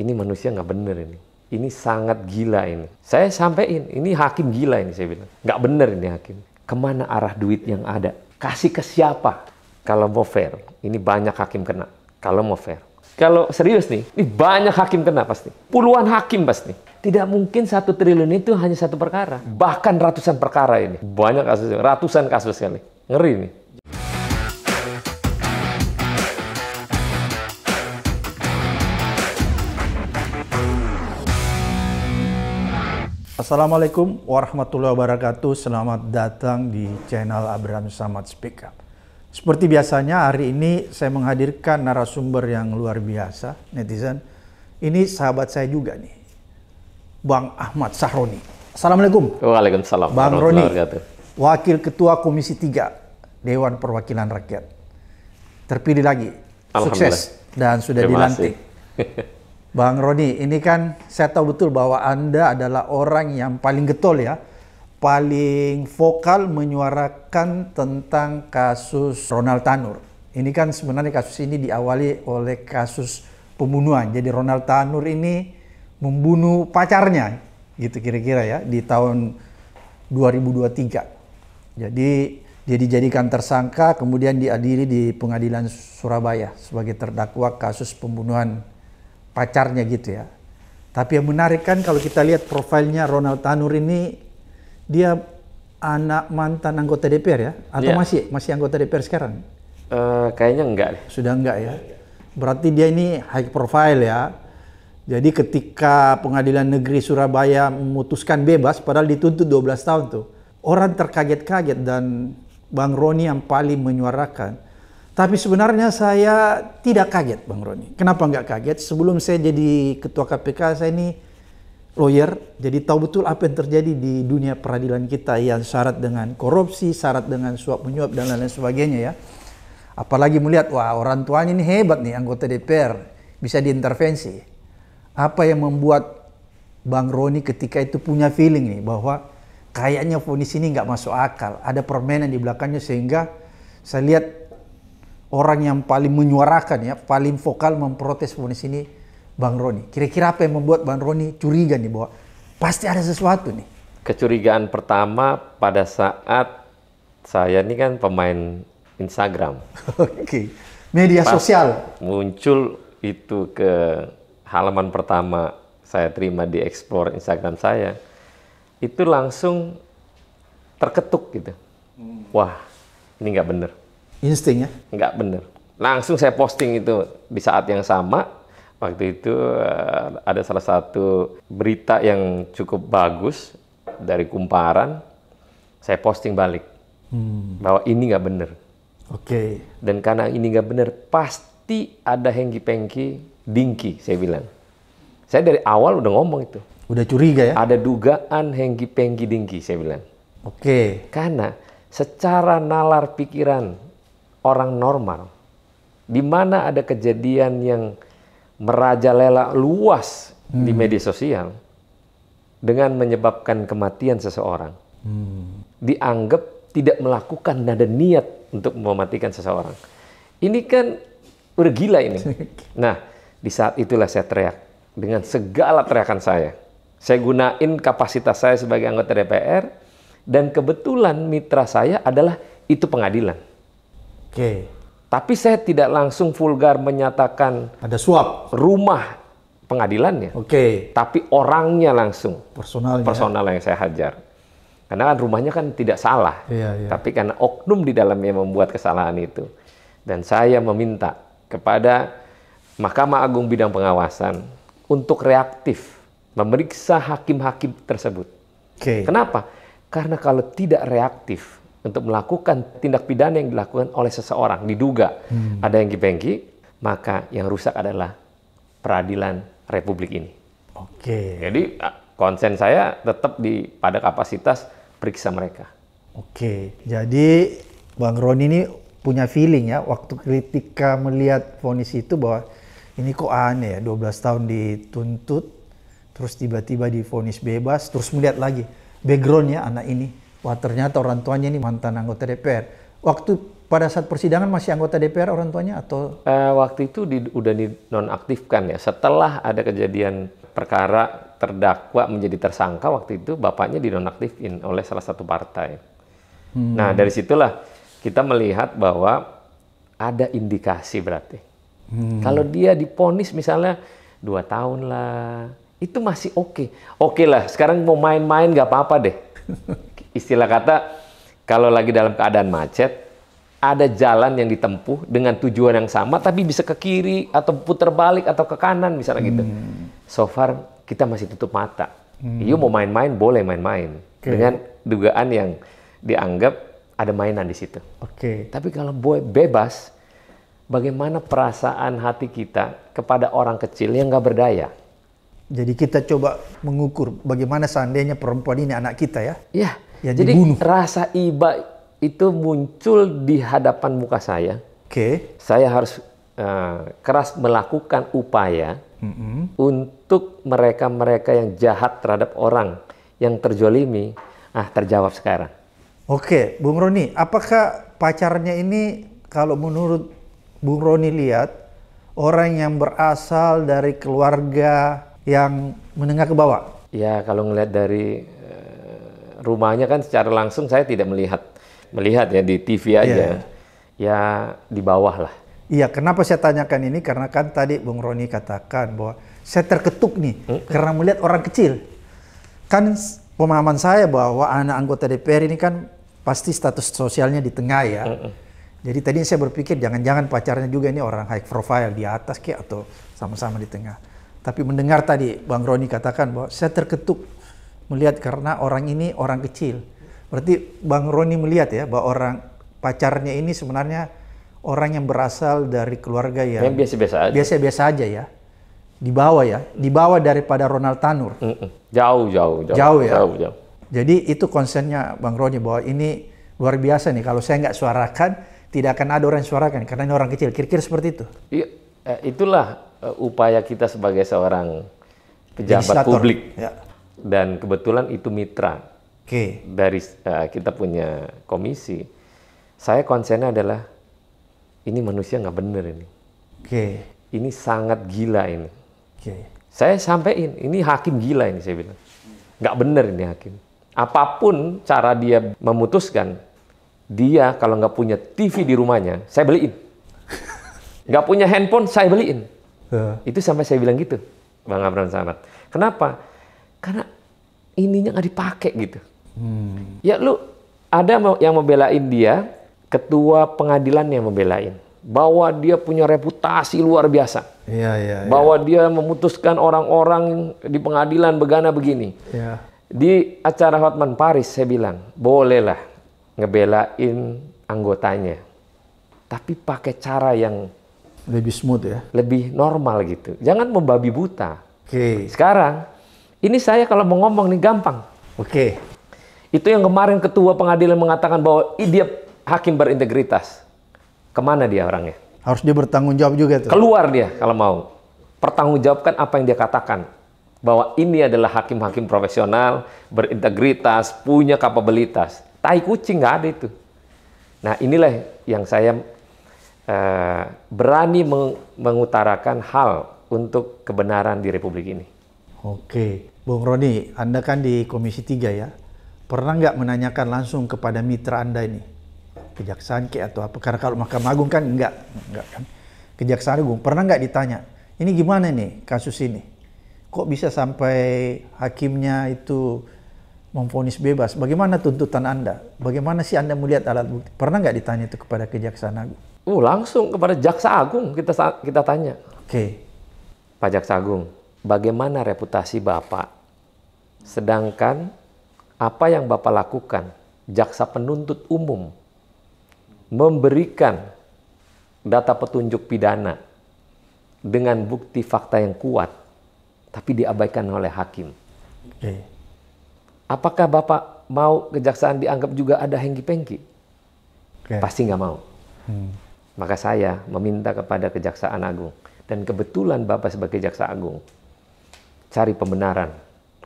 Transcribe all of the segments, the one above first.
ini manusia nggak bener ini. Ini sangat gila ini. Saya sampaikan, ini hakim gila ini saya bilang. Nggak bener ini hakim. Kemana arah duit yang ada? Kasih ke siapa? Kalau mau fair, ini banyak hakim kena. Kalau mau fair. Kalau serius nih, ini banyak hakim kena pasti. Puluhan hakim pasti. Tidak mungkin satu triliun itu hanya satu perkara. Bahkan ratusan perkara ini. Banyak kasus, ratusan kasus kali. Ngeri nih. Assalamualaikum warahmatullahi wabarakatuh. Selamat datang di channel Abraham Samad Speak Up. Seperti biasanya hari ini saya menghadirkan narasumber yang luar biasa, netizen. Ini sahabat saya juga nih, Bang Ahmad Sahroni. Assalamualaikum. Waalaikumsalam. Bang Roni, Wakil Ketua Komisi 3 Dewan Perwakilan Rakyat. Terpilih lagi, sukses dan sudah dilantik. Bang Roni, ini kan saya tahu betul bahwa Anda adalah orang yang paling getol ya, paling vokal menyuarakan tentang kasus Ronald Tanur. Ini kan sebenarnya kasus ini diawali oleh kasus pembunuhan. Jadi Ronald Tanur ini membunuh pacarnya gitu kira-kira ya di tahun 2023. Jadi dia dijadikan tersangka kemudian diadili di pengadilan Surabaya sebagai terdakwa kasus pembunuhan pacarnya gitu ya. Tapi yang menarik kan kalau kita lihat profilnya Ronald Tanur ini dia anak mantan anggota DPR ya atau yeah. masih masih anggota DPR sekarang? Uh, kayaknya enggak Sudah enggak ya. Berarti dia ini high profile ya. Jadi ketika Pengadilan Negeri Surabaya memutuskan bebas padahal dituntut 12 tahun tuh. Orang terkaget-kaget dan Bang Roni yang paling menyuarakan tapi sebenarnya saya tidak kaget Bang Roni. Kenapa nggak kaget? Sebelum saya jadi ketua KPK, saya ini lawyer, jadi tahu betul apa yang terjadi di dunia peradilan kita yang syarat dengan korupsi, syarat dengan suap menyuap dan lain-lain sebagainya ya. Apalagi melihat wah orang tuanya ini hebat nih anggota DPR bisa diintervensi. Apa yang membuat Bang Roni ketika itu punya feeling nih bahwa kayaknya fonis ini nggak masuk akal, ada permainan di belakangnya sehingga saya lihat orang yang paling menyuarakan ya, paling vokal memprotes vonis ini Bang Roni. Kira-kira apa yang membuat Bang Roni curiga nih bahwa pasti ada sesuatu nih? Kecurigaan pertama pada saat saya ini kan pemain Instagram. Oke. Media Pas sosial. Muncul itu ke halaman pertama saya terima di explore Instagram saya. Itu langsung terketuk gitu. Hmm. Wah, ini nggak bener Insting ya? Nggak bener. Langsung saya posting itu di saat yang sama. Waktu itu eh, ada salah satu berita yang cukup bagus dari kumparan. Saya posting balik hmm. bahwa ini nggak bener. Oke. Okay. Dan karena ini nggak bener, pasti ada hengki-pengki, dingki, saya bilang. Saya dari awal udah ngomong itu. Udah curiga ya? Ada dugaan hengki-pengki, dingki, saya bilang. Oke. Okay. Karena secara nalar pikiran orang normal, di mana ada kejadian yang merajalela luas hmm. di media sosial dengan menyebabkan kematian seseorang, hmm. dianggap tidak melakukan nada niat untuk mematikan seseorang. Ini kan udah gila ini. Nah, di saat itulah saya teriak dengan segala teriakan saya. Saya gunain kapasitas saya sebagai anggota DPR dan kebetulan mitra saya adalah itu pengadilan. Oke. Tapi saya tidak langsung vulgar menyatakan ada suap rumah pengadilannya. Oke. Tapi orangnya langsung. Personalnya. Personal yang saya hajar. Karena kan rumahnya kan tidak salah. Iya, iya. Tapi karena oknum di dalamnya membuat kesalahan itu. Dan saya meminta kepada Mahkamah Agung Bidang Pengawasan untuk reaktif memeriksa hakim-hakim tersebut. Oke. Kenapa? Karena kalau tidak reaktif, untuk melakukan tindak pidana yang dilakukan oleh seseorang diduga hmm. ada yang dipengki, maka yang rusak adalah peradilan republik ini. Oke. Okay. Jadi konsen saya tetap di pada kapasitas periksa mereka. Oke. Okay. Jadi Bang Roni ini punya feeling ya waktu kritika melihat vonis itu bahwa ini kok aneh ya 12 tahun dituntut terus tiba-tiba difonis bebas terus melihat lagi backgroundnya anak ini Wah ternyata orang tuanya ini mantan anggota DPR. Waktu pada saat persidangan masih anggota DPR orang tuanya atau? Uh, waktu itu di, udah dinonaktifkan ya. Setelah ada kejadian perkara terdakwa menjadi tersangka waktu itu bapaknya dinonaktifin oleh salah satu partai. Hmm. Nah dari situlah kita melihat bahwa ada indikasi berarti. Hmm. Kalau dia diponis misalnya dua tahun lah, itu masih oke. Okay. Oke okay lah, sekarang mau main-main nggak apa-apa deh. istilah kata kalau lagi dalam keadaan macet ada jalan yang ditempuh dengan tujuan yang sama tapi bisa ke kiri atau putar balik atau ke kanan misalnya gitu. Hmm. So far kita masih tutup mata. Hmm. You mau main-main boleh main-main okay. dengan dugaan yang dianggap ada mainan di situ. Oke. Okay. Tapi kalau boy bebas bagaimana perasaan hati kita kepada orang kecil yang nggak berdaya? Jadi kita coba mengukur bagaimana seandainya perempuan ini anak kita ya. Iya. Yeah ya, jadi dibunuh. rasa iba itu muncul di hadapan muka saya. Oke. Okay. Saya harus uh, keras melakukan upaya mm -hmm. untuk mereka-mereka yang jahat terhadap orang yang terjolimi. Ah, terjawab sekarang. Oke, okay. Bung Roni, apakah pacarnya ini kalau menurut Bung Roni lihat orang yang berasal dari keluarga yang menengah ke bawah? Ya, kalau ngelihat dari rumahnya kan secara langsung saya tidak melihat melihat ya di TV iya, aja. Yeah. Ya di bawah lah. Iya, kenapa saya tanyakan ini? Karena kan tadi Bung Roni katakan bahwa saya terketuk nih hmm? karena melihat orang kecil. Kan pemahaman saya bahwa anak anggota DPR ini kan pasti status sosialnya di tengah ya. Hmm, hmm. Jadi tadi saya berpikir jangan-jangan pacarnya juga ini orang high profile di atas kayak atau sama-sama di tengah. Tapi mendengar tadi Bang Roni katakan bahwa saya terketuk melihat karena orang ini orang kecil. Berarti Bang Roni melihat ya bahwa orang pacarnya ini sebenarnya orang yang berasal dari keluarga yang biasa-biasa aja. Biasa-biasa aja ya. Di bawah ya, di bawah daripada Ronald Tanur. Mm -mm. Jauh, jauh, jauh. Jauh ya. Jauh, jauh. Jadi itu konsennya Bang Roni bahwa ini luar biasa nih kalau saya nggak suarakan tidak akan ada orang yang suarakan karena ini orang kecil. Kira-kira seperti itu. Iya, eh, itulah eh, upaya kita sebagai seorang pejabat Legislator. publik. Ya dan kebetulan itu mitra okay. dari uh, kita punya komisi saya konsennya adalah ini manusia nggak bener ini okay. ini sangat gila ini okay. saya sampaikan ini hakim gila ini saya bilang nggak bener ini hakim apapun cara dia memutuskan dia kalau nggak punya TV di rumahnya saya beliin nggak punya handphone saya beliin uh. itu sampai saya bilang gitu bang Abraham Samad kenapa karena ininya nggak dipakai gitu. Hmm. Ya lu ada yang membelain dia, ketua pengadilan yang membelain bahwa dia punya reputasi luar biasa. Iya, iya, iya. Bahwa dia memutuskan orang-orang di pengadilan begana begini. Iya. Di acara Hotman Paris saya bilang, bolehlah ngebelain anggotanya. Tapi pakai cara yang lebih smooth ya. Lebih normal gitu. Jangan membabi buta. Oke. Okay. Sekarang ini saya kalau mau ngomong nih gampang. Oke. Okay. Itu yang kemarin ketua pengadilan mengatakan bahwa dia hakim berintegritas. Kemana dia orangnya? Harus dia bertanggung jawab juga tuh. Keluar dia kalau mau. Pertanggungjawabkan apa yang dia katakan bahwa ini adalah hakim-hakim profesional, berintegritas, punya kapabilitas. Tai kucing nggak ada itu. Nah inilah yang saya uh, berani mengutarakan hal untuk kebenaran di Republik ini. Oke, Bung Roni, Anda kan di Komisi 3 ya, pernah nggak menanyakan langsung kepada mitra Anda ini? Kejaksaan ke atau apa? Karena kalau Mahkamah Agung kan nggak, enggak kan. Kejaksaan Agung, pernah nggak ditanya, ini gimana nih kasus ini? Kok bisa sampai hakimnya itu memfonis bebas? Bagaimana tuntutan Anda? Bagaimana sih Anda melihat alat bukti? Pernah nggak ditanya itu kepada Kejaksaan Agung? Oh, langsung kepada Jaksa Agung kita kita tanya. Oke. Okay. Pak Jaksa Agung, bagaimana reputasi Bapak. Sedangkan apa yang Bapak lakukan, jaksa penuntut umum memberikan data petunjuk pidana dengan bukti fakta yang kuat, tapi diabaikan oleh hakim. Okay. Apakah Bapak mau kejaksaan dianggap juga ada hengki-pengki? Pasti nggak mau. Hmm. Maka saya meminta kepada Kejaksaan Agung. Dan kebetulan Bapak sebagai Jaksa Agung, cari pembenaran.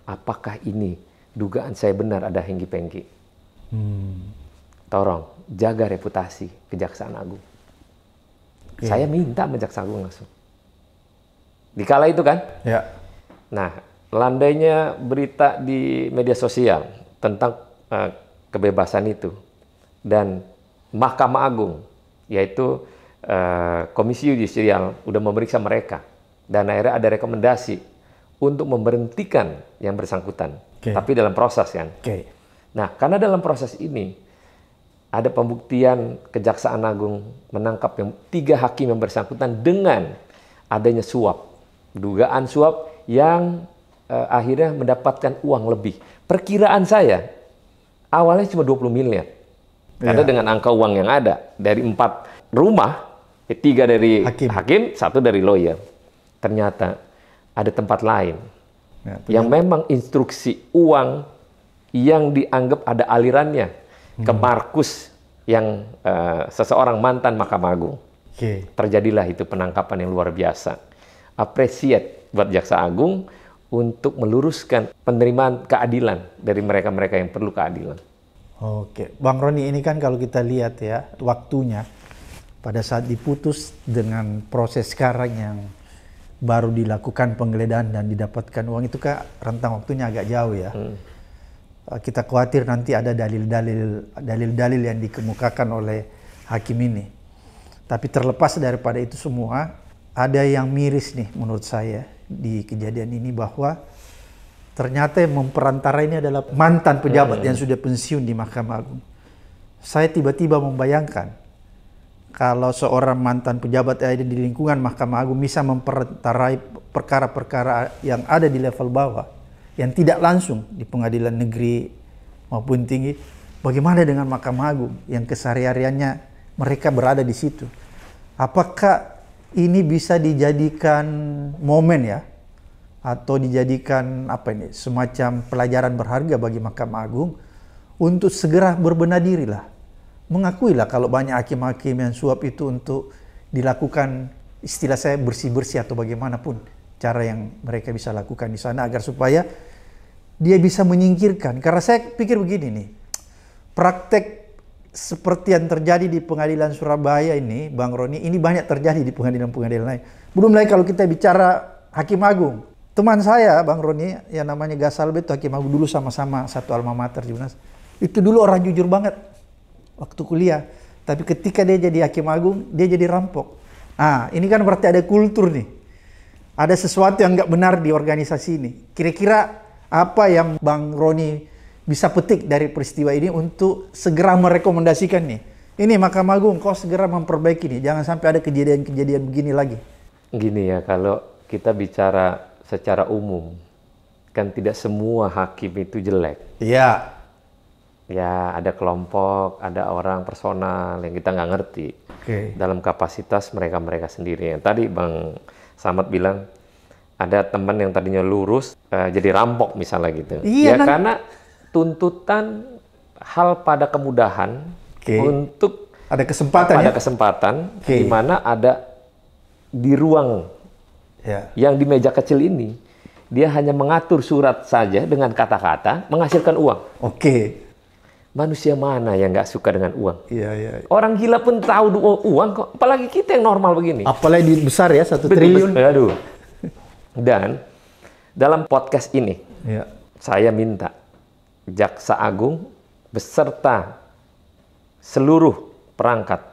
Apakah ini dugaan saya benar ada hengki-pengki? Hmm. Tolong jaga reputasi Kejaksaan Agung. Yeah. Saya minta sama Jaksa Agung langsung. Dikala itu kan? Ya. Yeah. Nah, landainya berita di media sosial tentang uh, kebebasan itu dan Mahkamah Agung yaitu uh, Komisi Yudisial udah memeriksa mereka dan akhirnya ada rekomendasi untuk memberhentikan yang bersangkutan, okay. tapi dalam proses kan. Okay. Nah, karena dalam proses ini ada pembuktian Kejaksaan Agung menangkap yang tiga hakim yang bersangkutan dengan adanya suap, dugaan suap yang uh, akhirnya mendapatkan uang lebih. Perkiraan saya awalnya cuma 20 miliar. Karena iya. dengan angka uang yang ada dari empat rumah, eh, tiga dari hakim. hakim, satu dari lawyer. Ternyata ada tempat lain ya, yang memang instruksi uang yang dianggap ada alirannya hmm. ke Markus yang uh, seseorang mantan Mahkamah Agung. Okay. Terjadilah itu penangkapan yang luar biasa. Apresiat buat Jaksa Agung untuk meluruskan penerimaan keadilan dari mereka-mereka yang perlu keadilan. Oke, Bang Roni ini kan kalau kita lihat ya waktunya pada saat diputus dengan proses sekarang yang baru dilakukan penggeledahan dan didapatkan uang itu kan rentang waktunya agak jauh ya. Hmm. Eh, kita khawatir nanti ada dalil-dalil dalil-dalil yang dikemukakan oleh hakim ini. Tapi terlepas daripada itu semua, ada yang miris nih menurut saya di kejadian ini bahwa ternyata yang memperantara ini adalah mantan pejabat hmm. yang sudah pensiun di Mahkamah Agung. Saya tiba-tiba membayangkan kalau seorang mantan pejabat yang ada di lingkungan Mahkamah Agung bisa memperantarai perkara-perkara yang ada di level bawah yang tidak langsung di pengadilan negeri maupun tinggi bagaimana dengan Mahkamah Agung yang kesehariannya mereka berada di situ apakah ini bisa dijadikan momen ya atau dijadikan apa ini semacam pelajaran berharga bagi Mahkamah Agung untuk segera berbenah dirilah mengakui lah kalau banyak hakim-hakim yang suap itu untuk dilakukan istilah saya bersih-bersih atau bagaimanapun cara yang mereka bisa lakukan di sana agar supaya dia bisa menyingkirkan. Karena saya pikir begini nih, praktek seperti yang terjadi di pengadilan Surabaya ini, Bang Roni, ini banyak terjadi di pengadilan-pengadilan lain. Belum lagi kalau kita bicara Hakim Agung. Teman saya, Bang Roni, yang namanya Gasalbe itu Hakim Agung dulu sama-sama satu alma mater Junas. Itu dulu orang jujur banget waktu kuliah. Tapi ketika dia jadi hakim agung, dia jadi rampok. Nah, ini kan berarti ada kultur nih. Ada sesuatu yang nggak benar di organisasi ini. Kira-kira apa yang Bang Roni bisa petik dari peristiwa ini untuk segera merekomendasikan nih. Ini Mahkamah Agung, kau segera memperbaiki nih. Jangan sampai ada kejadian-kejadian begini lagi. Gini ya, kalau kita bicara secara umum, kan tidak semua hakim itu jelek. Iya ya ada kelompok, ada orang personal yang kita nggak ngerti okay. dalam kapasitas mereka-mereka sendiri. Yang tadi Bang Samad bilang ada teman yang tadinya lurus uh, jadi rampok misalnya gitu. Iya, ya karena tuntutan hal pada kemudahan okay. untuk ada kesempatan pada ya? kesempatan okay. di mana ada di ruang yeah. yang di meja kecil ini dia hanya mengatur surat saja dengan kata-kata menghasilkan uang. Oke. Okay Manusia mana yang nggak suka dengan uang? Iya, iya. Orang gila pun tahu uang kok. Apalagi kita yang normal begini. Apalagi duit besar ya, satu triliun. Aduh. Dan dalam podcast ini, iya. saya minta Jaksa Agung beserta seluruh perangkat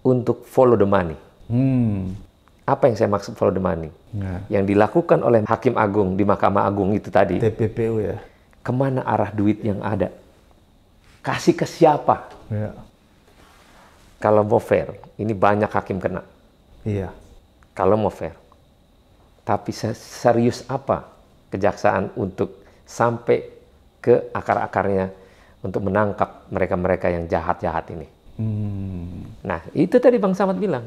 untuk follow the money. Hmm. Apa yang saya maksud follow the money? Ya. Yang dilakukan oleh Hakim Agung di Mahkamah Agung itu tadi. TPPU ya. Kemana arah duit yang ada? kasih ke siapa? Ya. Kalau mau fair, ini banyak hakim kena. Iya. Kalau mau fair. Tapi serius apa kejaksaan untuk sampai ke akar-akarnya untuk menangkap mereka-mereka yang jahat-jahat ini? Hmm. Nah, itu tadi Bang Samad bilang.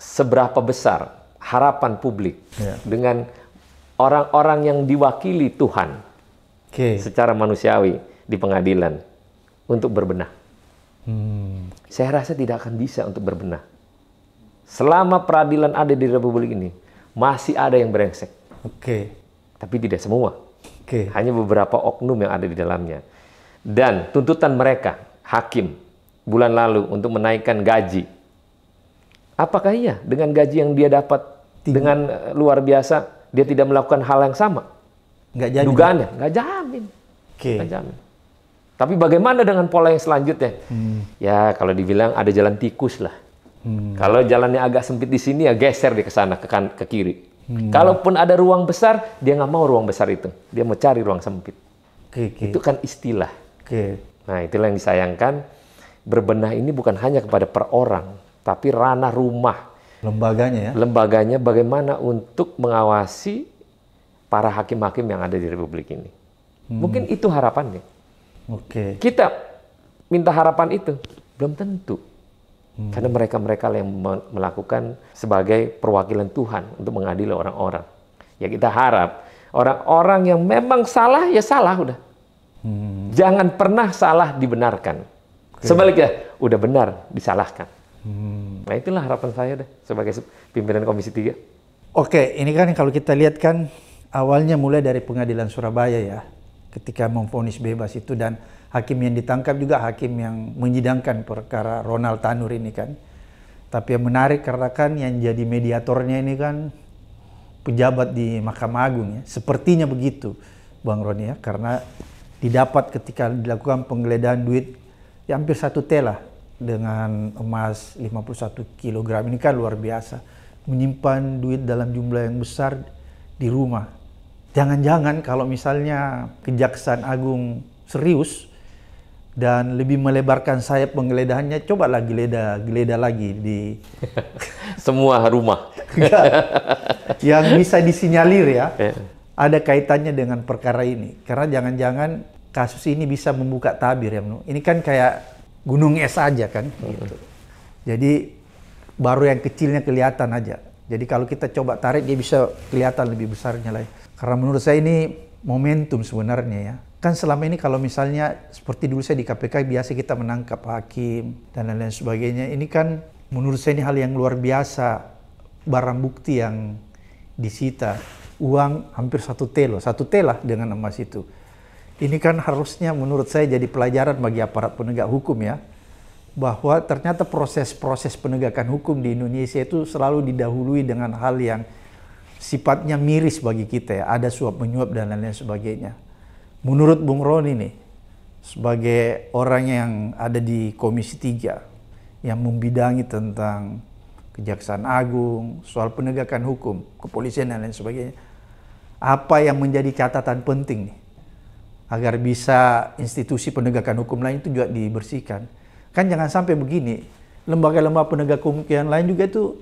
Seberapa besar harapan publik ya. dengan orang-orang yang diwakili Tuhan okay. secara manusiawi di pengadilan untuk berbenah. Hmm. Saya rasa tidak akan bisa untuk berbenah. Selama peradilan ada di Republik ini, masih ada yang berengsek. Oke. Okay. Tapi tidak semua. Oke. Okay. Hanya beberapa oknum yang ada di dalamnya. Dan tuntutan mereka, hakim, bulan lalu untuk menaikkan gaji. Apakah iya dengan gaji yang dia dapat Tiga. dengan eh, luar biasa dia tidak melakukan hal yang sama? Nggak jamin. Dugaannya, nggak jamin. Oke. Okay. jamin. Tapi bagaimana dengan pola yang selanjutnya? Hmm. Ya kalau dibilang ada jalan tikus lah. Hmm. Kalau jalannya agak sempit di sini ya geser di ke sana ke kan ke kiri. Hmm. Kalaupun ada ruang besar, dia nggak mau ruang besar itu. Dia mau cari ruang sempit. Okay, okay. Itu kan istilah. Okay. Nah itulah yang disayangkan. Berbenah ini bukan hanya kepada per orang, tapi ranah rumah. Lembaganya ya? Lembaganya bagaimana untuk mengawasi para hakim-hakim yang ada di Republik ini. Hmm. Mungkin itu harapannya. Oke. Okay. Kita minta harapan itu belum tentu. Hmm. Karena mereka-mereka yang melakukan sebagai perwakilan Tuhan untuk mengadili orang-orang. Ya kita harap orang-orang yang memang salah ya salah udah. Hmm. Jangan pernah salah dibenarkan. Okay. Sebaliknya udah benar disalahkan. Hmm. Nah itulah harapan saya deh sebagai pimpinan Komisi 3. Oke, ini kan kalau kita lihat kan awalnya mulai dari pengadilan Surabaya ya ketika memfonis bebas itu dan hakim yang ditangkap juga hakim yang menyidangkan perkara Ronald Tanur ini kan. Tapi yang menarik karena kan yang jadi mediatornya ini kan pejabat di Mahkamah Agung ya. Sepertinya begitu Bang Roni ya karena didapat ketika dilakukan penggeledahan duit ya hampir satu tela dengan emas 51 kg ini kan luar biasa menyimpan duit dalam jumlah yang besar di rumah Jangan-jangan kalau misalnya Kejaksaan Agung serius dan lebih melebarkan sayap penggeledahannya, coba lagi leda, geleda lagi di semua rumah. Iya. yang bisa disinyalir ya, iya. ada kaitannya dengan perkara ini. Karena jangan-jangan kasus ini bisa membuka tabir ya, ini kan kayak gunung es aja kan, hmm. gitu. Jadi baru yang kecilnya kelihatan aja. Jadi kalau kita coba tarik dia bisa kelihatan lebih besarnya lagi. Karena menurut saya ini momentum sebenarnya ya. Kan selama ini kalau misalnya seperti dulu saya di KPK biasa kita menangkap hakim dan lain-lain sebagainya. Ini kan menurut saya ini hal yang luar biasa. Barang bukti yang disita. Uang hampir satu T loh, satu T lah dengan emas itu. Ini kan harusnya menurut saya jadi pelajaran bagi aparat penegak hukum ya bahwa ternyata proses-proses penegakan hukum di Indonesia itu selalu didahului dengan hal yang sifatnya miris bagi kita ya, ada suap menyuap dan lain-lain sebagainya. Menurut Bung Roni nih, sebagai orang yang ada di Komisi 3 yang membidangi tentang Kejaksaan Agung, soal penegakan hukum, kepolisian dan lain sebagainya. Apa yang menjadi catatan penting nih agar bisa institusi penegakan hukum lain itu juga dibersihkan. Kan jangan sampai begini, lembaga-lembaga penegak hukum yang lain juga itu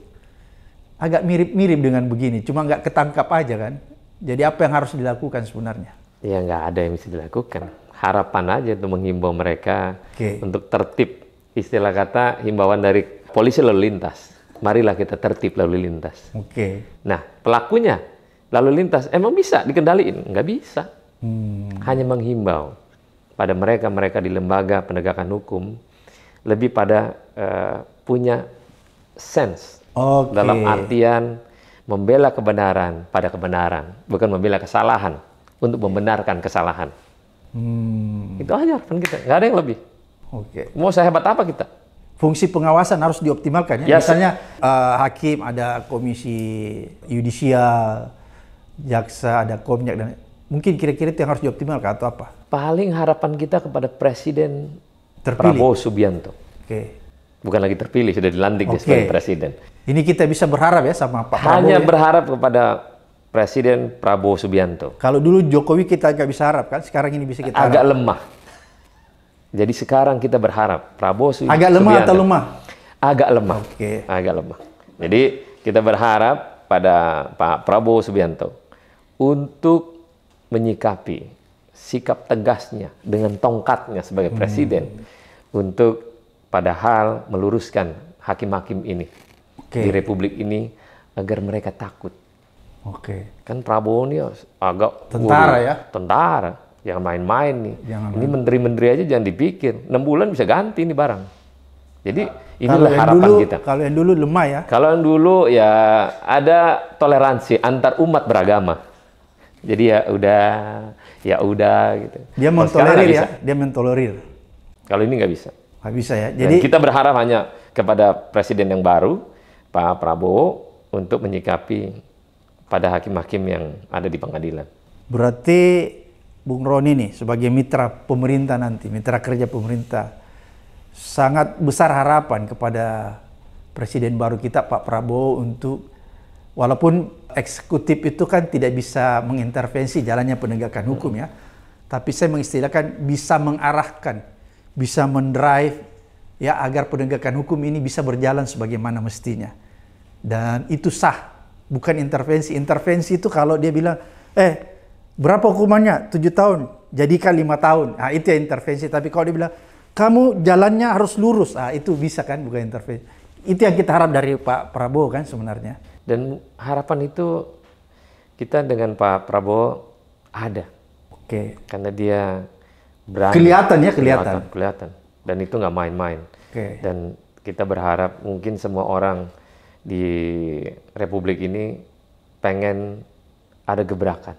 agak mirip-mirip dengan begini, cuma nggak ketangkap aja kan. Jadi apa yang harus dilakukan sebenarnya? Ya nggak ada yang bisa dilakukan. Harapan aja itu menghimbau mereka okay. untuk tertib. Istilah kata himbauan dari polisi lalu lintas. Marilah kita tertib lalu lintas. Oke. Okay. Nah pelakunya lalu lintas emang bisa dikendaliin? Nggak bisa. Hmm. Hanya menghimbau pada mereka-mereka di lembaga penegakan hukum lebih pada uh, punya sense Okay. Dalam artian membela kebenaran pada kebenaran, bukan membela kesalahan untuk membenarkan kesalahan. Hmm. Itu aja kan kita, nggak ada yang lebih. Oke. Okay. Mau sehebat apa kita? Fungsi pengawasan harus dioptimalkan ya. Yes. Misalnya uh, hakim ada komisi yudisial, jaksa ada komjak dan mungkin kira-kira itu yang harus dioptimalkan atau apa? Paling harapan kita kepada presiden Terpilih. Prabowo Subianto. Oke. Okay bukan lagi terpilih, sudah dilantik okay. sebagai presiden. Ini kita bisa berharap ya sama Pak Prabowo. Hanya ya? berharap kepada Presiden Prabowo Subianto. Kalau dulu Jokowi kita nggak bisa harap kan, sekarang ini bisa kita agak lemah. Jadi sekarang kita berharap Prabowo Subianto. Agak lemah atau lemah? Agak lemah. Oke. Okay. Agak lemah. Jadi kita berharap pada Pak Prabowo Subianto untuk menyikapi sikap tegasnya dengan tongkatnya sebagai hmm. presiden hmm. untuk padahal meluruskan hakim-hakim ini okay. di republik ini agar mereka takut. Oke. Okay. Kan Prabowo ini agak tentara ya. Tentara, yang main-main nih. Jangan ini menteri-menteri aja jangan dipikir. 6 bulan bisa ganti ini barang. Jadi nah, inilah kalau harapan dulu, kita. Kalau yang dulu lemah ya. Kalau yang dulu ya ada toleransi antar umat beragama. Jadi ya udah, ya udah gitu. Dia mentolerir ya, dia mentolerir. Kalau ini nggak bisa. Nggak bisa ya. Jadi Dan kita berharap hanya kepada presiden yang baru, Pak Prabowo, untuk menyikapi pada hakim-hakim yang ada di pengadilan. Berarti Bung Roni nih sebagai mitra pemerintah nanti, mitra kerja pemerintah, sangat besar harapan kepada presiden baru kita Pak Prabowo untuk walaupun eksekutif itu kan tidak bisa mengintervensi jalannya penegakan hukum ya, tapi saya mengistilahkan bisa mengarahkan bisa mendrive ya agar penegakan hukum ini bisa berjalan sebagaimana mestinya. Dan itu sah, bukan intervensi. Intervensi itu kalau dia bilang, eh berapa hukumannya? 7 tahun, jadikan lima tahun. Nah, itu ya intervensi. Tapi kalau dia bilang, kamu jalannya harus lurus, Nah itu bisa kan, bukan intervensi. Itu yang kita harap dari Pak Prabowo kan sebenarnya. Dan harapan itu kita dengan Pak Prabowo ada. Oke. Okay. Karena dia berani. Kelihatan ya kelihatan. Kelihatan. kelihatan. Dan itu nggak main-main. Okay. Dan kita berharap mungkin semua orang di Republik ini pengen ada gebrakan.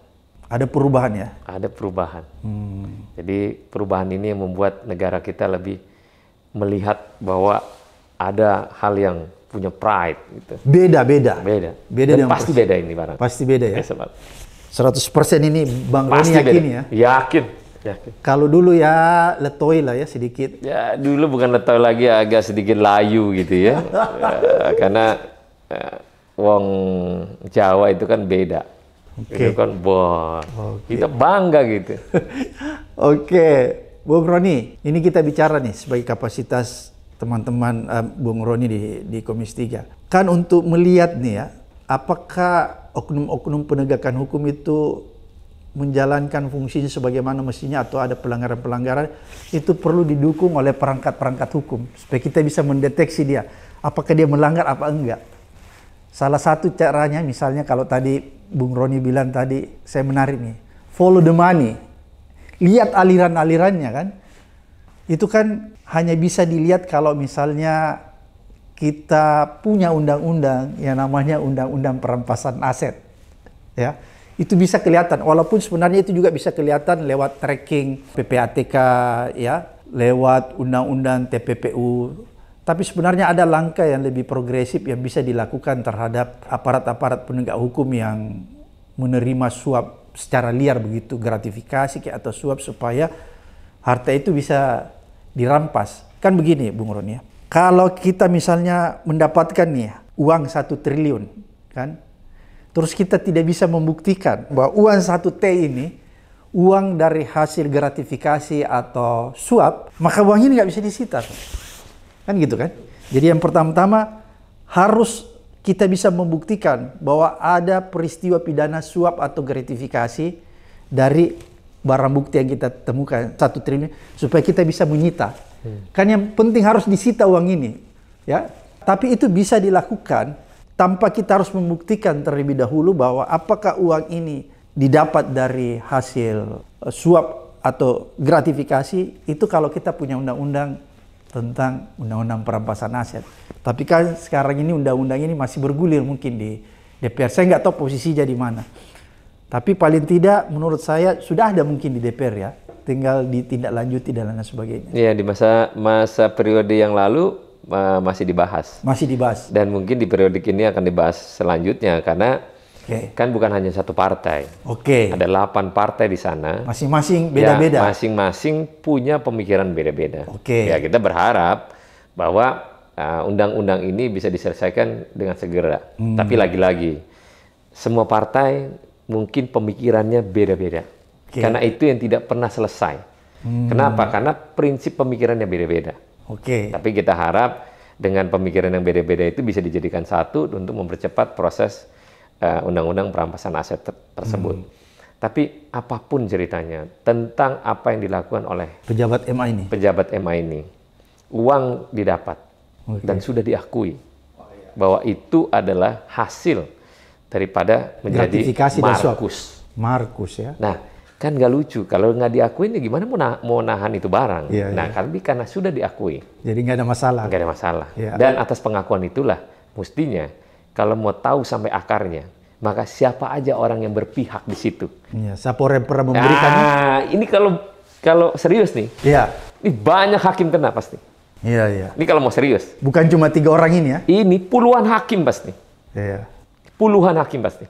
Ada perubahan ya? Ada perubahan. Hmm. Jadi perubahan ini yang membuat negara kita lebih melihat bahwa ada hal yang punya pride gitu. Beda, beda. Beda. Beda pasti beda ini barang. Pasti beda ya. ya 100% ini Bang Rani yakin ya? Yakin. Ya Kalau dulu ya letoy lah ya sedikit. Ya dulu bukan letoy lagi agak sedikit layu gitu ya. ya karena ya, wong Jawa itu kan beda. Okay. Itu kan wah okay. kita bangga gitu. Oke, okay. Bung Roni, ini kita bicara nih sebagai kapasitas teman-teman uh, Bung Roni di di Komisi 3. Kan untuk melihat nih ya, apakah oknum-oknum penegakan hukum itu menjalankan fungsinya sebagaimana mestinya atau ada pelanggaran-pelanggaran itu perlu didukung oleh perangkat-perangkat hukum supaya kita bisa mendeteksi dia apakah dia melanggar apa enggak. Salah satu caranya misalnya kalau tadi Bung Roni bilang tadi saya menarik nih, follow the money. Lihat aliran-alirannya kan. Itu kan hanya bisa dilihat kalau misalnya kita punya undang-undang yang namanya undang-undang perampasan aset. Ya itu bisa kelihatan walaupun sebenarnya itu juga bisa kelihatan lewat tracking PPATK ya lewat undang-undang TPPU tapi sebenarnya ada langkah yang lebih progresif yang bisa dilakukan terhadap aparat-aparat penegak hukum yang menerima suap secara liar begitu gratifikasi atau suap supaya harta itu bisa dirampas kan begini Bung Roni ya kalau kita misalnya mendapatkan nih ya, uang satu triliun kan terus kita tidak bisa membuktikan bahwa uang 1T ini uang dari hasil gratifikasi atau suap, maka uang ini nggak bisa disita. Kan gitu kan? Jadi yang pertama-tama harus kita bisa membuktikan bahwa ada peristiwa pidana suap atau gratifikasi dari barang bukti yang kita temukan satu triliun supaya kita bisa menyita. Hmm. Kan yang penting harus disita uang ini, ya. Tapi itu bisa dilakukan tanpa kita harus membuktikan terlebih dahulu bahwa apakah uang ini didapat dari hasil eh, suap atau gratifikasi itu kalau kita punya undang-undang tentang undang-undang perampasan aset. Tapi kan sekarang ini undang-undang ini masih bergulir mungkin di DPR. Saya nggak tahu posisinya di mana. Tapi paling tidak menurut saya sudah ada mungkin di DPR ya. Tinggal ditindaklanjuti dan lain sebagainya. Iya di masa masa periode yang lalu uh, masih dibahas. Masih dibahas. Dan mungkin di periode ini akan dibahas selanjutnya karena Okay. Kan bukan hanya satu partai. Oke. Okay. Ada delapan partai di sana. Masing-masing ya, beda-beda. Ya, masing-masing punya pemikiran beda-beda. Oke. Okay. Ya kita berharap bahwa undang ah, undang-undang ini bisa diselesaikan dengan segera. Hmm. Tapi lagi-lagi semua partai mungkin pemikirannya beda-beda. Okay. Karena itu yang tidak pernah selesai. Hmm. Kenapa? Karena prinsip pemikirannya beda-beda. Oke. Okay. Tapi kita harap dengan pemikiran yang beda-beda itu bisa dijadikan satu untuk mempercepat proses eh, undang-undang uh, perampasan aset ter tersebut. Hmm. Tapi apapun ceritanya tentang apa yang dilakukan oleh pejabat MA ini. Pejabat MA ini uang didapat okay. dan sudah diakui bahwa itu adalah hasil daripada menjadi Markus. Markus ya. Nah, kan nggak lucu kalau nggak diakui ya gimana mau, na mau nahan itu barang ya, nah ya. tapi karena sudah diakui jadi nggak ada masalah nggak ada masalah ya. dan atas pengakuan itulah mestinya kalau mau tahu sampai akarnya maka siapa aja orang yang berpihak di situ ya, siapa yang pernah memberikan nah, ini kalau kalau serius nih ya. ini banyak hakim kena pasti iya iya ini kalau mau serius bukan cuma tiga orang ini ya ini puluhan hakim pasti iya puluhan hakim pasti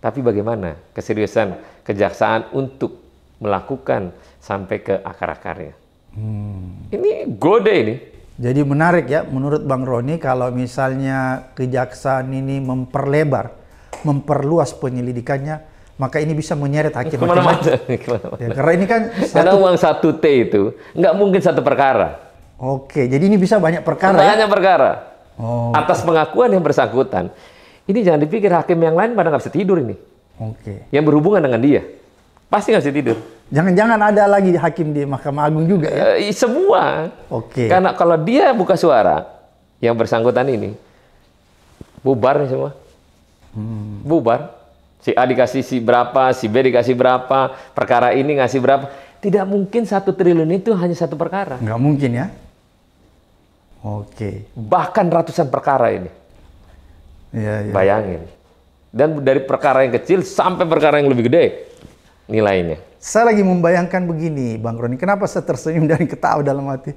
tapi bagaimana keseriusan kejaksaan untuk melakukan sampai ke akar-akarnya? Hmm. Ini gode ini. Jadi menarik ya, menurut Bang Roni kalau misalnya kejaksaan ini memperlebar, memperluas penyelidikannya, maka ini bisa menyeret hakim mana, Ya, karena ini kan satu... uang satu t itu nggak mungkin satu perkara. Oke, jadi ini bisa banyak perkara. Ya? Banyak ya? perkara. Oh. Atas pengakuan yang bersangkutan, ini jangan dipikir hakim yang lain pada nggak bisa tidur ini. Oke. Okay. Yang berhubungan dengan dia. Pasti nggak bisa tidur. Jangan-jangan ada lagi hakim di Mahkamah Agung juga ya? E, semua. Oke. Okay. Karena kalau dia buka suara, yang bersangkutan ini, bubar nih semua. Hmm. Bubar. Si A dikasih si berapa, si B dikasih berapa, perkara ini ngasih berapa. Tidak mungkin satu triliun itu hanya satu perkara. Nggak mungkin ya. Oke. Okay. Bahkan ratusan perkara ini. Ya, ya. Bayangin. Dan dari perkara yang kecil sampai perkara yang lebih gede nilainya. Saya lagi membayangkan begini, Bang Roni. Kenapa saya tersenyum dan ketawa dalam hati?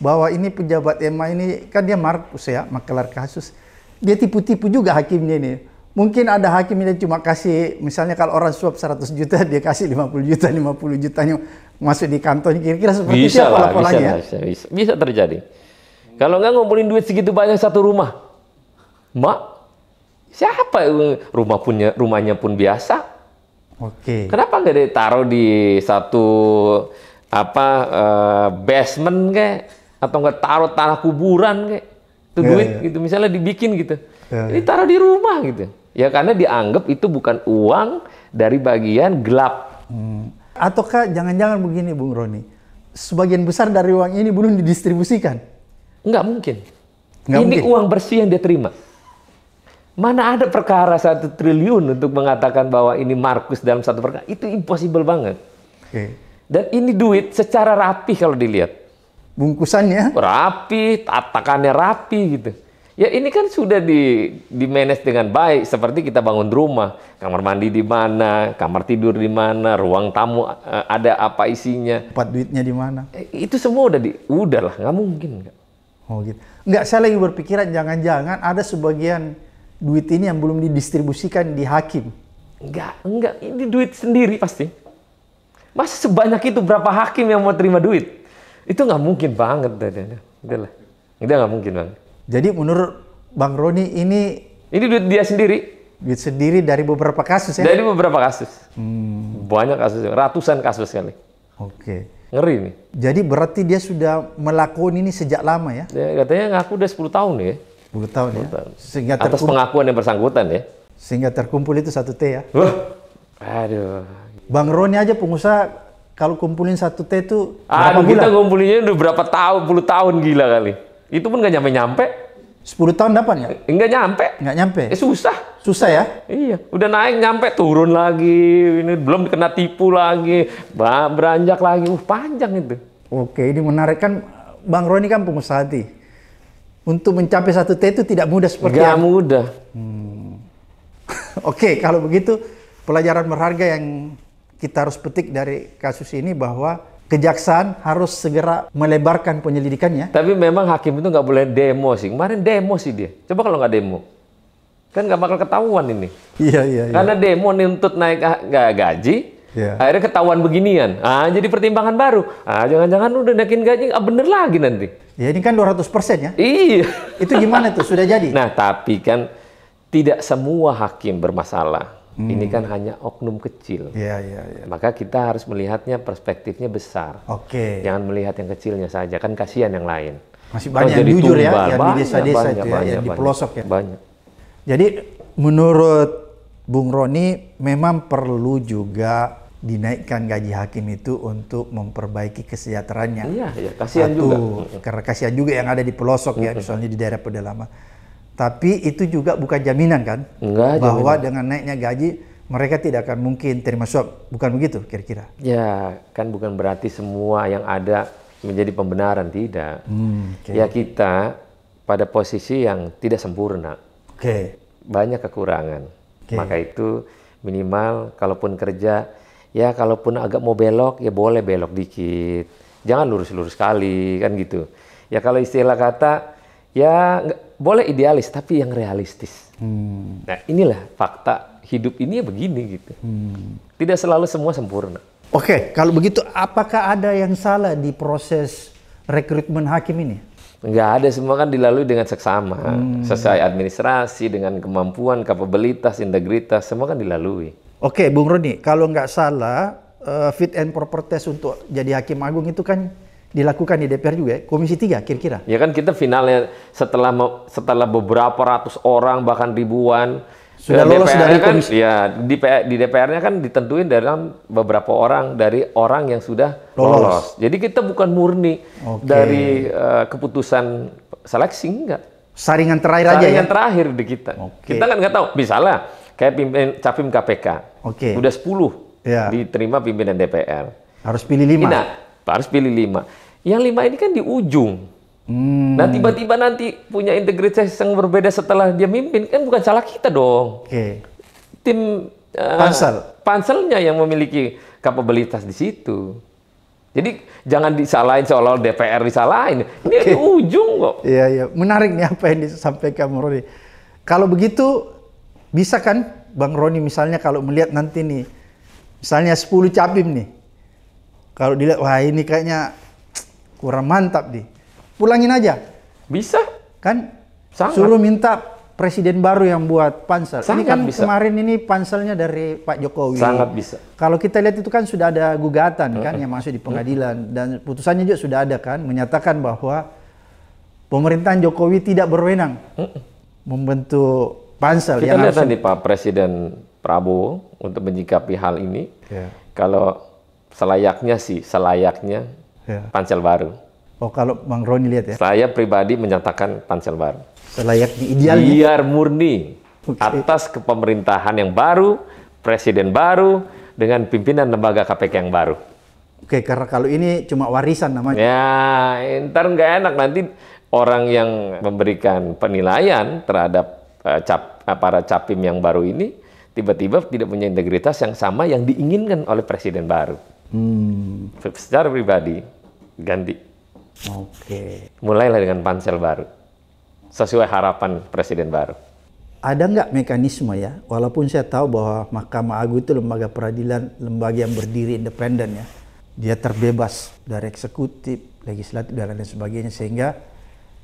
Bahwa ini pejabat ema ini, kan dia Markus ya, makelar kasus. Dia tipu-tipu juga hakimnya ini. Mungkin ada hakim yang cuma kasih, misalnya kalau orang suap 100 juta, dia kasih 50 juta, 50 jutanya masuk di kantornya Kira-kira seperti bisa itu lah, bisa, ya? bisa, bisa, bisa terjadi. Kalau nggak ngumpulin duit segitu banyak satu rumah, mak Siapa rumah punya rumahnya pun biasa. Oke. Okay. Kenapa nggak ditaruh di satu apa uh, basement kayak atau nggak taruh tanah kuburan kayak itu yeah, duit yeah. gitu misalnya dibikin gitu. Yeah, Ini iya. taruh di rumah gitu. Ya karena dianggap itu bukan uang dari bagian gelap. Hmm. Ataukah jangan-jangan begini Bung Roni, sebagian besar dari uang ini belum didistribusikan? Nggak mungkin. Nggak ini mungkin. uang bersih yang dia terima. Mana ada perkara satu triliun untuk mengatakan bahwa ini Markus dalam satu perkara? Itu impossible banget. Okay. Dan ini duit secara rapi kalau dilihat. Bungkusannya? Rapi, tatakannya rapi gitu. Ya ini kan sudah di, di manage dengan baik, seperti kita bangun rumah. Kamar mandi di mana, kamar tidur di mana, ruang tamu eh, ada apa isinya. Tempat duitnya di mana. Eh, itu semua udah di, udah lah, nggak mungkin. Oh gitu. Nggak, saya lagi berpikiran jangan-jangan ada sebagian duit ini yang belum didistribusikan di hakim? Enggak, enggak. Ini duit sendiri pasti. Masih sebanyak itu berapa hakim yang mau terima duit? Itu nggak mungkin banget. Itu lah. itu nggak mungkin banget. Jadi menurut Bang Roni ini... Ini duit dia sendiri. Duit sendiri dari beberapa kasus ya? Dari beberapa kasus. Hmm. Banyak kasus, ratusan kasus kali. Oke. Ngeri nih. Jadi berarti dia sudah melakukan ini sejak lama ya? ya katanya ngaku udah 10 tahun ya. 10 tahun 10 ya. Tahun. Sehingga atas pengakuan yang bersangkutan ya. Sehingga terkumpul itu satu T ya. Uh, Aduh. Bang Roni aja pengusaha kalau kumpulin satu T itu Aduh, kita kumpulinnya udah berapa tahun, puluh tahun gila kali. Itu pun nggak nyampe-nyampe. 10 tahun dapat ya? Enggak nyampe. Nggak nyampe? Eh, susah. Susah ya? Iya. Udah naik nyampe, turun lagi. Ini belum kena tipu lagi. Beranjak lagi. Uh, panjang itu. Oke, ini menarik kan. Bang Roni kan pengusaha hati untuk mencapai satu T itu tidak mudah seperti Gak yang... mudah. Hmm. Oke, okay, kalau begitu pelajaran berharga yang kita harus petik dari kasus ini bahwa kejaksaan harus segera melebarkan penyelidikannya. Tapi memang hakim itu nggak boleh demo sih. Kemarin demo sih dia. Coba kalau nggak demo, kan nggak bakal ketahuan ini. Iya iya. iya. Karena demo demo nuntut naik ah, gaji, Yeah. Akhirnya ketahuan beginian. Ah, jadi pertimbangan baru. Ah, jangan-jangan udah naikin gaji, ah bener lagi nanti. Ya ini kan 200 persen ya. Iya. Itu gimana tuh? Sudah jadi? Nah, tapi kan tidak semua hakim bermasalah. Hmm. Ini kan hanya oknum kecil. Ya, ya, Yeah. Maka kita harus melihatnya perspektifnya besar. Oke. Okay. Jangan melihat yang kecilnya saja, kan kasihan yang lain. Masih banyak yang jujur ya, yang di desa-desa itu ya, banyak, yang di pelosok ya. Banyak. Jadi menurut Bung Roni memang perlu juga dinaikkan gaji hakim itu untuk memperbaiki kesejahteraannya. Iya, iya. kasihan Satu, juga. Karena kasihan juga yang ada di pelosok ya, misalnya di daerah pedalaman. Tapi itu juga bukan jaminan kan? Enggak, bahwa jaminan. dengan naiknya gaji mereka tidak akan mungkin terima suap, bukan begitu kira-kira? Ya, kan bukan berarti semua yang ada menjadi pembenaran tidak. Hmm, okay. Ya kita pada posisi yang tidak sempurna. Oke. Okay. Banyak kekurangan. Okay. Maka itu minimal kalaupun kerja ya kalaupun agak mau belok ya boleh belok dikit jangan lurus-lurus kali kan gitu ya kalau istilah kata ya boleh idealis tapi yang realistis hmm. nah inilah fakta hidup ini ya begini gitu hmm. tidak selalu semua sempurna oke okay, kalau begitu apakah ada yang salah di proses rekrutmen hakim ini Enggak ada semua kan dilalui dengan seksama hmm. sesuai administrasi dengan kemampuan kapabilitas integritas semua kan dilalui Oke, Bung Roni, kalau nggak salah uh, fit and proper test untuk jadi hakim agung itu kan dilakukan di DPR juga, ya? Komisi 3 kira-kira. Ya kan kita finalnya setelah setelah beberapa ratus orang bahkan ribuan sudah eh, lolos DPR dari kan, komisi. Ya, di, di DPR-nya kan ditentuin dalam beberapa orang dari orang yang sudah lolos. lolos. Jadi kita bukan murni okay. dari uh, keputusan seleksi enggak. Saringan terakhir Saringan aja ya. Saringan terakhir di kita. Okay. Kita kan nggak tahu. Misalnya kayak pimpin capim KPK. Oke. Okay. Udah 10 yeah. diterima pimpinan DPR. Harus pilih lima. Nah, harus pilih lima. Yang lima ini kan di ujung. Hmm. Nah tiba-tiba nanti punya integritas yang berbeda setelah dia mimpin kan bukan salah kita dong. Oke. Okay. Tim uh, pansel panselnya yang memiliki kapabilitas di situ. Jadi jangan disalahin seolah-olah DPR disalahin. Ini okay. di ujung kok. Iya iya, menarik nih apa yang disampaikan Murni. Kalau begitu bisa kan Bang Roni misalnya kalau melihat nanti nih, misalnya 10 capim nih. Kalau dilihat, wah ini kayaknya kurang mantap nih. Pulangin aja. Bisa. Kan Sangat. suruh minta presiden baru yang buat pansel. Sangat ini kan bisa. kemarin ini panselnya dari Pak Jokowi. Sangat bisa. Kalau kita lihat itu kan sudah ada gugatan kan yang masuk di pengadilan dan putusannya juga sudah ada kan menyatakan bahwa pemerintahan Jokowi tidak berwenang membentuk pansel kita yang lihat harus... tadi Pak Presiden Prabowo untuk menyikapi hal ini yeah. kalau selayaknya sih selayaknya yeah. pansel baru oh kalau Bang Roni lihat ya saya pribadi menyatakan pansel baru selayaknya ideal biar murni okay. atas kepemerintahan yang baru presiden baru dengan pimpinan lembaga KPK yang baru Oke, karena kalau ini cuma warisan namanya. Ya, ntar nggak enak nanti orang yang memberikan penilaian terhadap Eh, cap, eh, para capim yang baru ini tiba-tiba tidak punya integritas yang sama yang diinginkan oleh presiden baru. Hmm. Secara pribadi ganti. Oke. Okay. Mulailah dengan pansel baru sesuai harapan presiden baru. Ada nggak mekanisme ya? Walaupun saya tahu bahwa Mahkamah Agung itu lembaga peradilan, lembaga yang berdiri independen ya. Dia terbebas dari eksekutif, legislatif dan lain sebagainya sehingga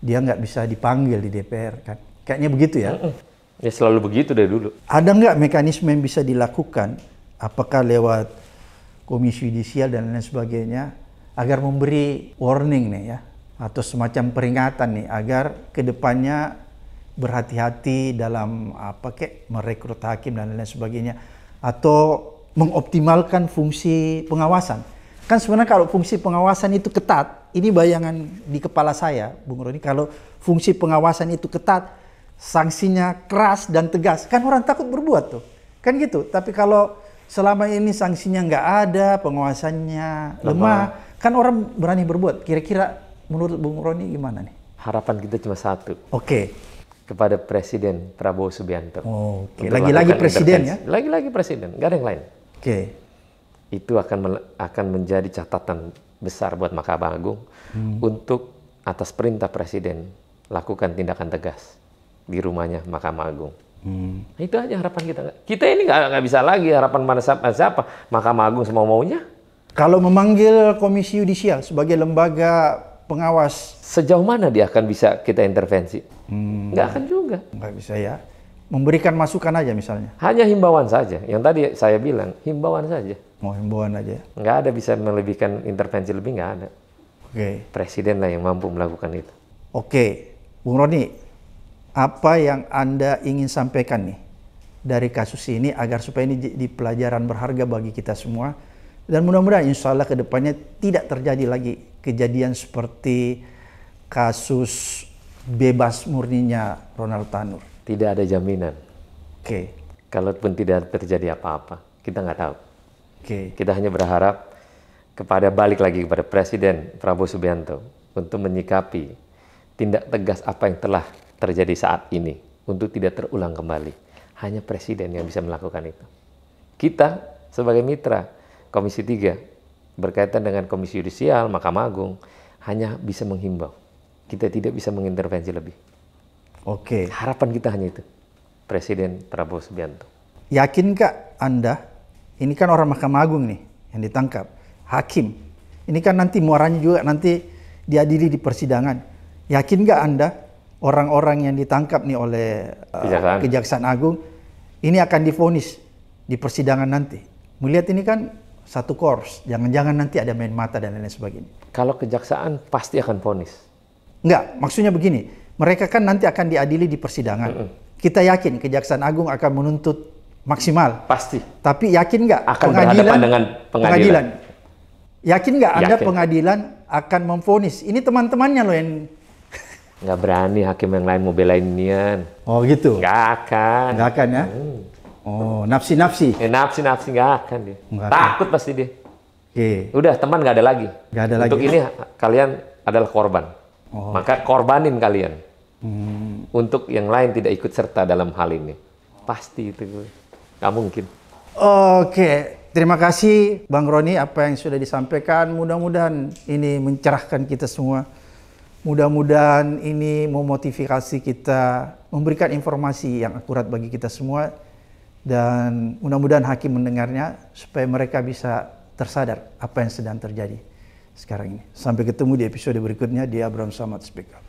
dia nggak bisa dipanggil di DPR kan. Kayaknya begitu ya? Mm -mm. Ya selalu begitu dari dulu. Ada nggak mekanisme yang bisa dilakukan? Apakah lewat komisi yudisial dan lain sebagainya agar memberi warning nih ya atau semacam peringatan nih agar kedepannya berhati-hati dalam apa kek merekrut hakim dan lain sebagainya atau mengoptimalkan fungsi pengawasan. Kan sebenarnya kalau fungsi pengawasan itu ketat, ini bayangan di kepala saya, Bung Roni, kalau fungsi pengawasan itu ketat, sanksinya keras dan tegas. Kan orang takut berbuat tuh. Kan gitu. Tapi kalau selama ini sanksinya nggak ada, penguasannya lemah. lemah, kan orang berani berbuat. Kira-kira menurut Bung Roni gimana nih? Harapan kita cuma satu. Oke. Okay. Kepada Presiden Prabowo Subianto. Oh, Oke. Okay. Lagi-lagi Presiden ya? Lagi-lagi Presiden. Nggak ada yang lain. Oke. Okay. Itu akan akan menjadi catatan besar buat Mahkamah Agung hmm. untuk atas perintah Presiden lakukan tindakan tegas di rumahnya Mahkamah Agung. Hmm. Nah, itu aja harapan kita. Kita ini nggak bisa lagi harapan mana siapa, siapa Mahkamah Agung semau maunya. Kalau memanggil Komisi Yudisial sebagai lembaga pengawas, sejauh mana dia akan bisa kita intervensi? Hmm. Nggak akan juga. Nggak bisa ya. Memberikan masukan aja misalnya. Hanya himbauan saja. Yang tadi saya bilang himbauan saja. Mau himbauan aja. Nggak ada bisa melebihkan intervensi lebih nggak ada. Oke. Okay. Presiden lah yang mampu melakukan itu. Oke, okay. Bung Roni, apa yang Anda ingin sampaikan nih dari kasus ini agar supaya ini jadi pelajaran berharga bagi kita semua dan mudah-mudahan insya Allah kedepannya tidak terjadi lagi kejadian seperti kasus bebas murninya Ronald Tanur. Tidak ada jaminan. Oke. Okay. pun tidak terjadi apa-apa, kita nggak tahu. Oke. Okay. Kita hanya berharap kepada balik lagi kepada Presiden Prabowo Subianto untuk menyikapi tindak tegas apa yang telah terjadi saat ini untuk tidak terulang kembali. Hanya presiden yang bisa melakukan itu. Kita sebagai mitra Komisi 3 berkaitan dengan Komisi Yudisial, Mahkamah Agung hanya bisa menghimbau. Kita tidak bisa mengintervensi lebih. Oke. Harapan kita hanya itu. Presiden Prabowo Subianto. Yakin kak Anda, ini kan orang Mahkamah Agung nih yang ditangkap, hakim. Ini kan nanti muaranya juga nanti diadili di persidangan. Yakin gak Anda orang-orang yang ditangkap nih oleh uh, Kejaksaan. Kejaksaan Agung ini akan difonis di persidangan nanti. Melihat ini kan satu kors, jangan-jangan nanti ada main mata dan lain-lain sebagainya. Kalau kejaksaan pasti akan fonis. Enggak, maksudnya begini, mereka kan nanti akan diadili di persidangan. Mm -mm. Kita yakin Kejaksaan Agung akan menuntut maksimal. Pasti. Tapi yakin nggak akan pengadilan dengan pengadilan. pengadilan? Yakin nggak ada pengadilan akan memfonis? Ini teman-temannya loh yang nggak berani hakim yang lain mau belain Nian. Oh gitu? Nggak akan. Nggak akan ya? Hmm. Oh, nafsi-nafsi? Eh, nafsi-nafsi nggak akan dia. Nggak Takut akan. pasti dia. Oke. Okay. Udah, teman nggak ada lagi. Nggak ada Untuk lagi. Untuk ini kalian adalah korban. Oh. Maka korbanin kalian. Hmm. Untuk yang lain tidak ikut serta dalam hal ini. Pasti itu. Nggak mungkin. Oke. Okay. Terima kasih Bang Roni apa yang sudah disampaikan. Mudah-mudahan ini mencerahkan kita semua. Mudah-mudahan ini memotivasi kita memberikan informasi yang akurat bagi kita semua dan mudah-mudahan hakim mendengarnya supaya mereka bisa tersadar apa yang sedang terjadi sekarang ini. Sampai ketemu di episode berikutnya di Abraham Samad Speak Up.